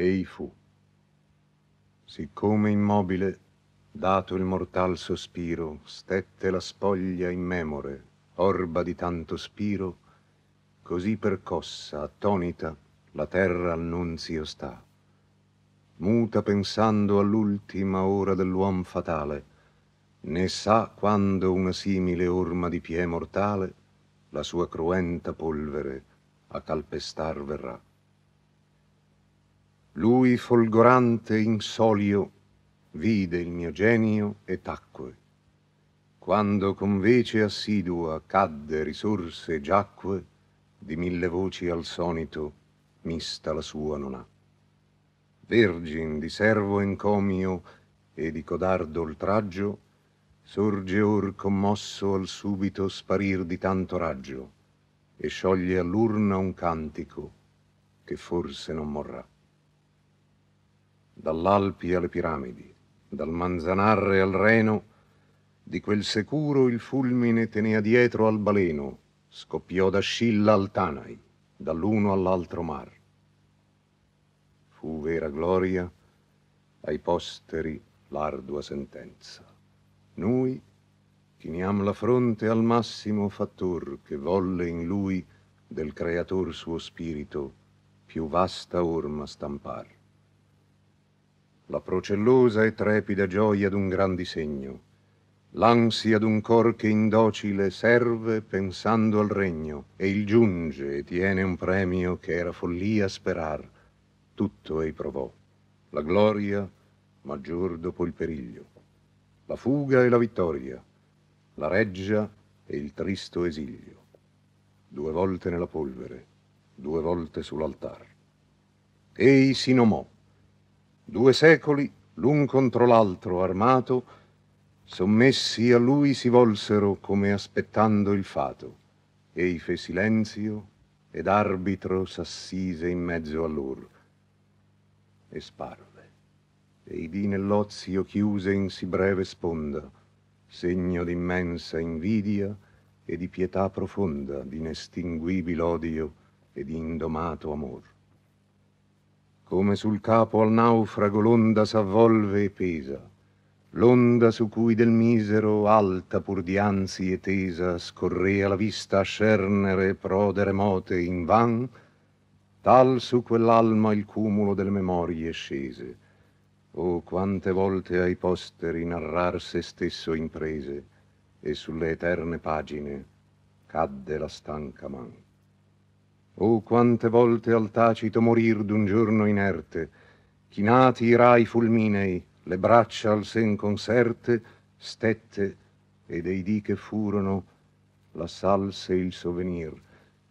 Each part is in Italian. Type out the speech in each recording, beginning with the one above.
ei fu. Siccome immobile, dato il mortal sospiro, stette la spoglia immemore, orba di tanto spiro, così percossa, attonita, la terra al nunzio sta. Muta pensando all'ultima ora dell'uom fatale, né sa quando una simile orma di pie mortale la sua cruenta polvere a calpestar verrà. Lui folgorante in solio vide il mio genio e tacque. Quando con vece assidua cadde, risorse e giacque, di mille voci al sonito mista la sua non ha. Vergin di servo encomio e di codardo oltraggio, sorge or commosso al subito sparir di tanto raggio, e scioglie all'urna un cantico che forse non morrà dall'Alpi alle piramidi, dal Manzanarre al Reno, di quel securo il fulmine tenea dietro al baleno, scoppiò da Scilla al Tanai, dall'uno all'altro mar. Fu vera gloria ai posteri l'ardua sentenza. Noi chiniam la fronte al massimo fattor che volle in lui del creator suo spirito più vasta orma stampar la procellosa e trepida gioia d'un gran disegno, l'ansia d'un cor che indocile serve pensando al regno, e il giunge e tiene un premio che era follia sperar, tutto ei provò, la gloria maggior dopo il periglio, la fuga e la vittoria, la reggia e il tristo esilio, due volte nella polvere, due volte sull'altar. Ei si nomò, Due secoli, l'un contro l'altro armato, sommessi a lui si volsero come aspettando il fato. Ei fe silenzio ed arbitro s'assise in mezzo a lor. E sparve. E i dì nell'ozio chiuse in sì breve sponda, segno d'immensa invidia e di pietà profonda, di inestinguibil odio e di indomato amor come sul capo al naufrago l'onda s'avvolve e pesa, l'onda su cui del misero, alta pur dianzi e tesa, scorrea la vista a scernere prode remote in van, tal su quell'alma il cumulo delle memorie scese. Oh, quante volte ai posteri narrar se stesso imprese, e sulle eterne pagine cadde la stanca man. Oh, quante volte al tacito morir d'un giorno inerte, chinati i rai fulminei, le braccia al sen conserte, stette, e dei dì che furono, la salse il souvenir,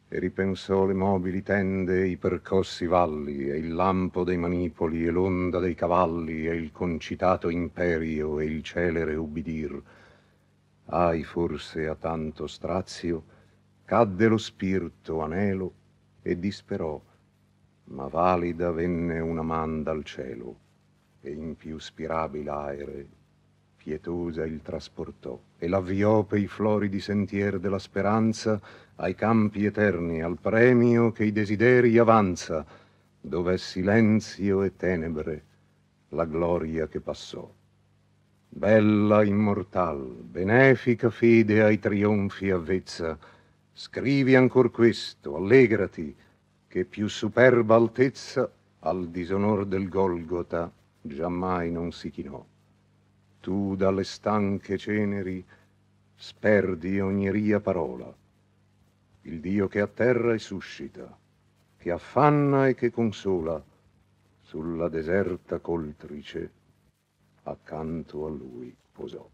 e ripensò le mobili tende e i percossi valli, e il lampo dei manipoli, e l'onda dei cavalli, e il concitato imperio, e il celere ubbidir. Ai forse a tanto strazio, cadde lo spirto anelo e disperò, ma valida venne una man dal cielo, e in più spirabil aere pietosa il trasportò, e l'avviò pei floridi sentier della speranza ai campi eterni, al premio che i desideri avanza, dove silenzio e tenebre la gloria che passò. Bella immortal, benefica fede ai trionfi avvezza, Scrivi ancor questo, allegrati, che più superba altezza al disonor del Golgota giammai non si chinò. Tu dalle stanche ceneri sperdi ogni ria parola. Il Dio che atterra e suscita, che affanna e che consola, sulla deserta coltrice accanto a lui posò.